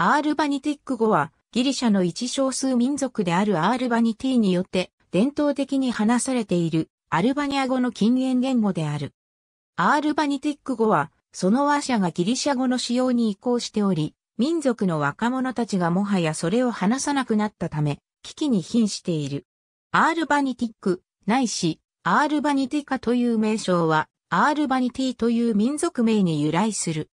アールバニティック語はギリシャの一少数民族であるアールバニティによって伝統的に話されているアルバニア語の近縁言語である。アールバニティック語はその話者がギリシャ語の使用に移行しており、民族の若者たちがもはやそれを話さなくなったため、危機に瀕している。アールバニティック、ないし、アールバニティカという名称は、アールバニティという民族名に由来する。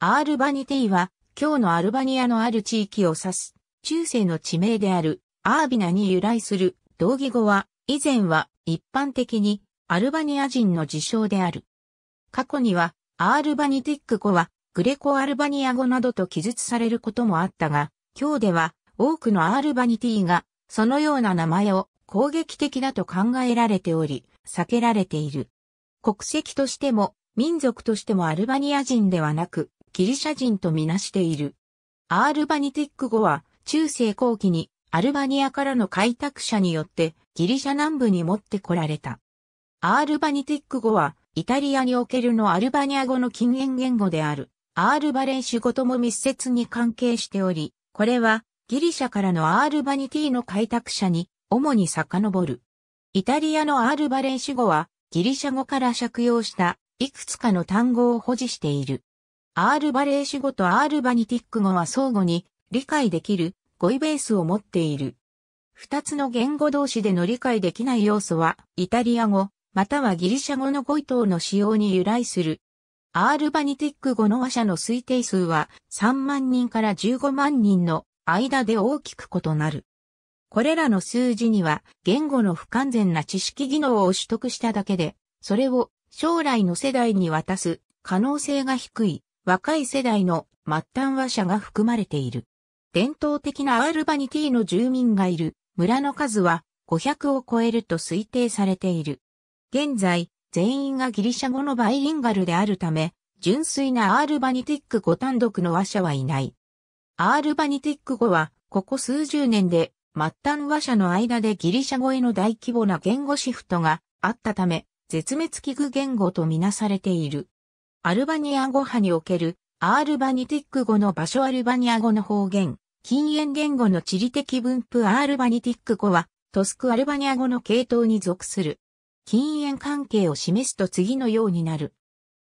アールバニティは、今日のアルバニアのある地域を指す、中世の地名である、アービナに由来する、同義語は、以前は一般的にアルバニア人の自称である。過去には、アールバニティック語は、グレコアルバニア語などと記述されることもあったが、今日では、多くのアールバニティが、そのような名前を攻撃的だと考えられており、避けられている。国籍としても、民族としてもアルバニア人ではなく、ギリシャ人とみなしている。アールバニティック語は中世後期にアルバニアからの開拓者によってギリシャ南部に持ってこられた。アールバニティック語はイタリアにおけるのアルバニア語の近縁言語であるアールバレンシュ語とも密接に関係しており、これはギリシャからのアールバニティの開拓者に主に遡る。イタリアのアールバレンシュ語はギリシャ語から借用したいくつかの単語を保持している。アールバレー種語とアールバニティック語は相互に理解できる語彙ベースを持っている。二つの言語同士での理解できない要素はイタリア語またはギリシャ語の語彙等の使用に由来する。アールバニティック語の話者の推定数は3万人から15万人の間で大きく異なる。これらの数字には言語の不完全な知識技能を取得しただけで、それを将来の世代に渡す可能性が低い。若い世代の末端話者が含まれている。伝統的なアールバニティの住民がいる村の数は500を超えると推定されている。現在、全員がギリシャ語のバイリンガルであるため、純粋なアールバニティック語単独の話者はいない。アールバニティック語は、ここ数十年で、末端話者の間でギリシャ語への大規模な言語シフトがあったため、絶滅危惧言語とみなされている。アルバニア語派におけるアールバニティック語の場所アルバニア語の方言、禁煙言語の地理的分布アールバニティック語はトスクアルバニア語の系統に属する。禁煙関係を示すと次のようになる。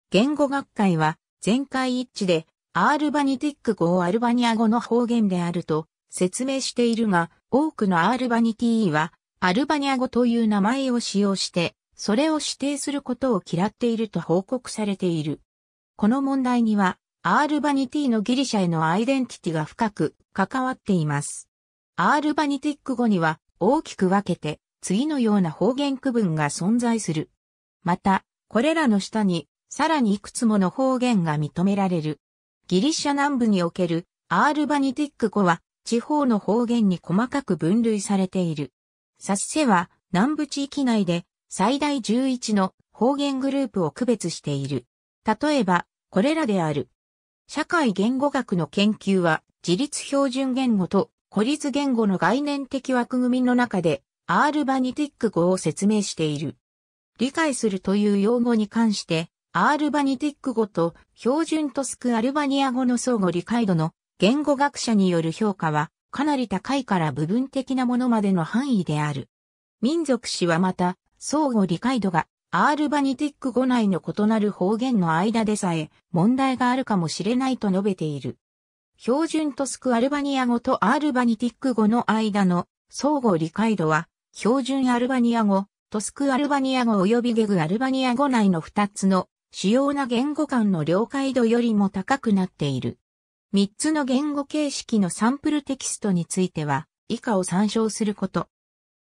言語学会は全会一致でアールバニティック語をアルバニア語の方言であると説明しているが、多くのアールバニティーはアルバニア語という名前を使用してそれを指定することを嫌っていると報告されている。この問題には、アールバニティのギリシャへのアイデンティティが深く関わっています。アールバニティック語には大きく分けて次のような方言区分が存在する。また、これらの下にさらにいくつもの方言が認められる。ギリシャ南部におけるアールバニティック語は地方の方言に細かく分類されている。サッセは南部地域内で最大11の方言グループを区別している。例えば、これらである。社会言語学の研究は、自立標準言語と孤立言語の概念的枠組みの中で、アールバニティック語を説明している。理解するという用語に関して、アールバニティック語と標準トスクアルバニア語の相互理解度の言語学者による評価は、かなり高いから部分的なものまでの範囲である。民族史はまた、相互理解度がアールバニティック語内の異なる方言の間でさえ問題があるかもしれないと述べている。標準トスクアルバニア語とアールバニティック語の間の相互理解度は標準アルバニア語、トスクアルバニア語及びゲグアルバニア語内の2つの主要な言語間の了解度よりも高くなっている。3つの言語形式のサンプルテキストについては以下を参照すること。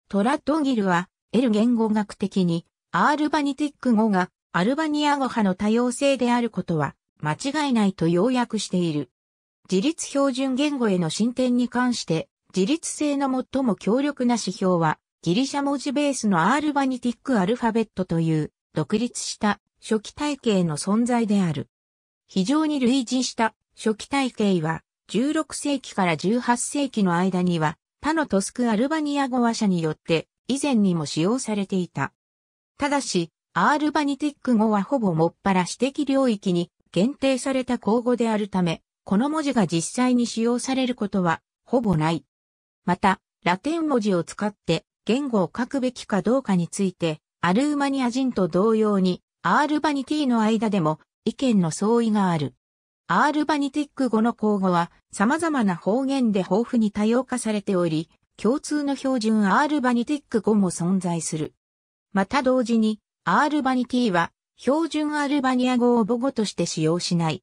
トラッドギルは L 言語学的に、アールバニティック語がアルバニア語派の多様性であることは間違いないと要約している。自立標準言語への進展に関して、自立性の最も強力な指標は、ギリシャ文字ベースのアールバニティックアルファベットという、独立した初期体系の存在である。非常に類似した初期体系は、16世紀から18世紀の間には、他のトスクアルバニア語話者によって以前にも使用されていた。ただし、アールバニティック語はほぼもっぱら私的領域に限定された口語であるため、この文字が実際に使用されることはほぼない。また、ラテン文字を使って言語を書くべきかどうかについて、アルーマニア人と同様に、アールバニティの間でも意見の相違がある。アールバニティック語の口語は様々な方言で豊富に多様化されており、共通の標準 R バニティック5も存在する。また同時に R バニティは標準アルバニア語を母語として使用しない。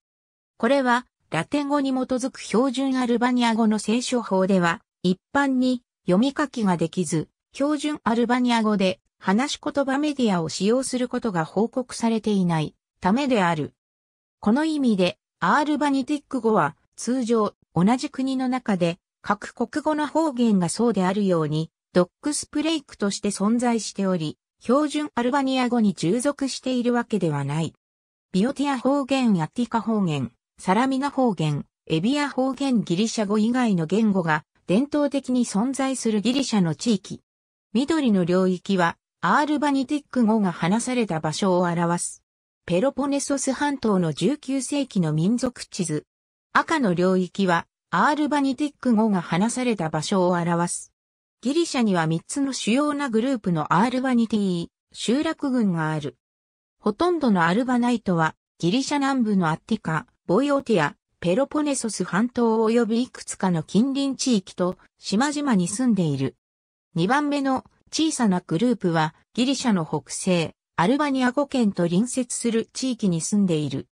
これはラテン語に基づく標準アルバニア語の聖書法では一般に読み書きができず、標準アルバニア語で話し言葉メディアを使用することが報告されていないためである。この意味でアールバニティック語は通常同じ国の中で各国語の方言がそうであるように、ドックスプレイクとして存在しており、標準アルバニア語に従属しているわけではない。ビオティア方言やティカ方言、サラミナ方言、エビア方言ギリシャ語以外の言語が伝統的に存在するギリシャの地域。緑の領域はアールバニティック語が話された場所を表す。ペロポネソス半島の19世紀の民族地図。赤の領域はアールバニティック語が話された場所を表す。ギリシャには3つの主要なグループのアールバニティ、集落群がある。ほとんどのアルバナイトは、ギリシャ南部のアッティカ、ボイオティア、ペロポネソス半島及びいくつかの近隣地域と島々に住んでいる。2番目の小さなグループは、ギリシャの北西、アルバニア語県と隣接する地域に住んでいる。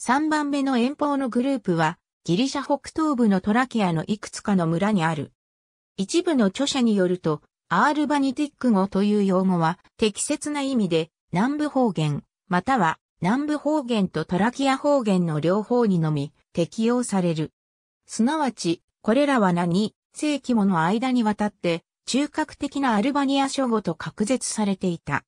3番目の遠方のグループは、ギリシャ北東部のトラキアのいくつかの村にある。一部の著者によると、アールバニティック語という用語は適切な意味で南部方言、または南部方言とトラキア方言の両方にのみ適用される。すなわち、これらは何世紀もの間にわたって中核的なアルバニア諸語と隔絶されていた。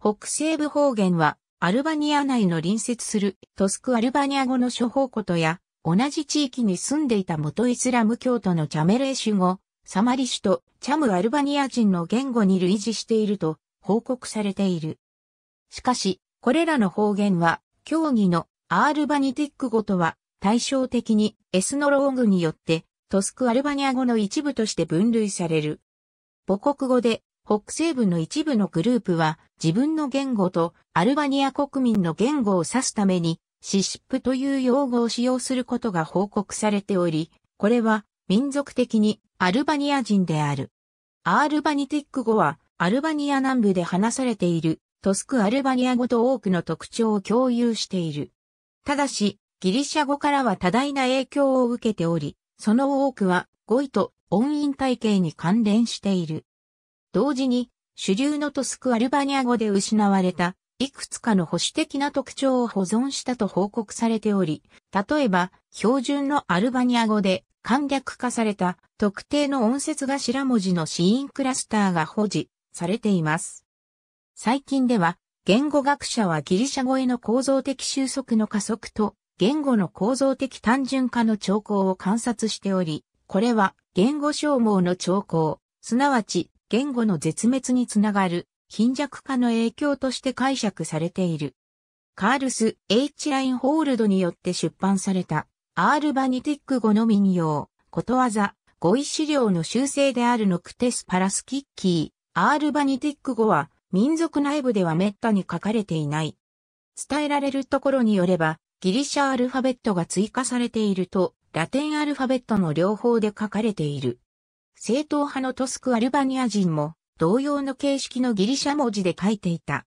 北西部方言はアルバニア内の隣接するトスクアルバニア語の諸方ことや同じ地域に住んでいた元イスラム教徒のチャメレーシュ語、サマリシュとチャムアルバニア人の言語に類似していると報告されている。しかし、これらの方言は、教義のアールバニティック語とは対照的にエスノローグによってトスクアルバニア語の一部として分類される。母国語で北西部の一部のグループは自分の言語とアルバニア国民の言語を指すためにシシップという用語を使用することが報告されており、これは民族的にアルバニア人である。アールバニティック語はアルバニア南部で話されているトスクアルバニア語と多くの特徴を共有している。ただし、ギリシャ語からは多大な影響を受けており、その多くは語彙と音韻体系に関連している。同時に、主流のトスクアルバニア語で失われたいくつかの保守的な特徴を保存したと報告されており、例えば、標準のアルバニア語で簡略化された特定の音節頭文字の子音クラスターが保持されています。最近では、言語学者はギリシャ語への構造的収束の加速と、言語の構造的単純化の兆候を観察しており、これは言語消耗の兆候、すなわち言語の絶滅につながる貧弱化の影響として解釈されている。カールス・ H・ ラインホールドによって出版された、アールバニティック語の民謡、ことわざ、語彙資料の修正であるノクテス・パラスキッキー、アールバニティック語は、民族内部では滅多に書かれていない。伝えられるところによれば、ギリシャアルファベットが追加されていると、ラテンアルファベットの両方で書かれている。正統派のトスクアルバニア人も、同様の形式のギリシャ文字で書いていた。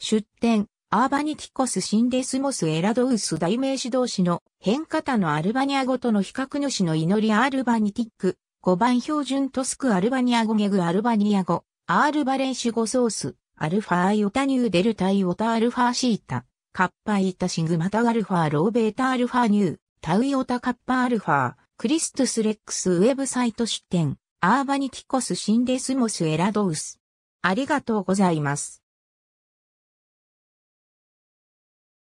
出典、アーバニティコス・シンデスモス・エラドウス代名詞同士の変形のアルバニア語との比較主の祈りアルバニティック、5番標準トスクアルバニア語ゲグアルバニア語、アールバレンシュ語ソース、アルファイオタニューデルタイオタアルファシータ、カッパイタシグマタアルファローベータアルファニュー、タウイオタカッパアルファ、クリストスレックスウェブサイト出展、アーバニティコスシンデスモスエラドウス。ありがとうございます。